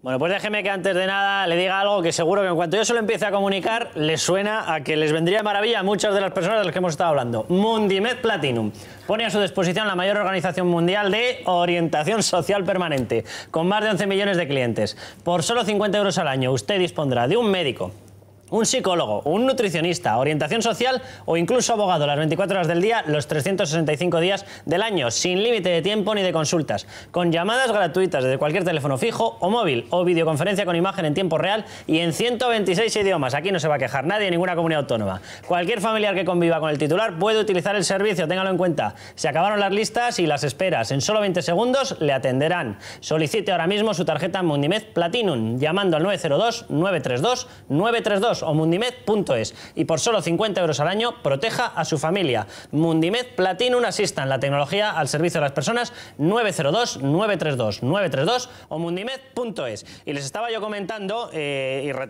Bueno, pues déjeme que antes de nada le diga algo que seguro que en cuanto yo se lo empiece a comunicar, les suena a que les vendría maravilla a muchas de las personas de las que hemos estado hablando. Mundimed Platinum pone a su disposición la mayor organización mundial de orientación social permanente, con más de 11 millones de clientes. Por solo 50 euros al año, usted dispondrá de un médico, un psicólogo, un nutricionista, orientación social o incluso abogado las 24 horas del día, los 365 días del año, sin límite de tiempo ni de consultas, con llamadas gratuitas desde cualquier teléfono fijo o móvil o videoconferencia con imagen en tiempo real y en 126 idiomas. Aquí no se va a quejar nadie, ninguna comunidad autónoma. Cualquier familiar que conviva con el titular puede utilizar el servicio, téngalo en cuenta. Se acabaron las listas y las esperas. En solo 20 segundos le atenderán. Solicite ahora mismo su tarjeta Mundimed Platinum llamando al 902 932 932 o mundimed.es y por solo 50 euros al año proteja a su familia. Mundimed Platinum en la tecnología al servicio de las personas 902-932-932 o mundimed.es. Y les estaba yo comentando eh, y retomando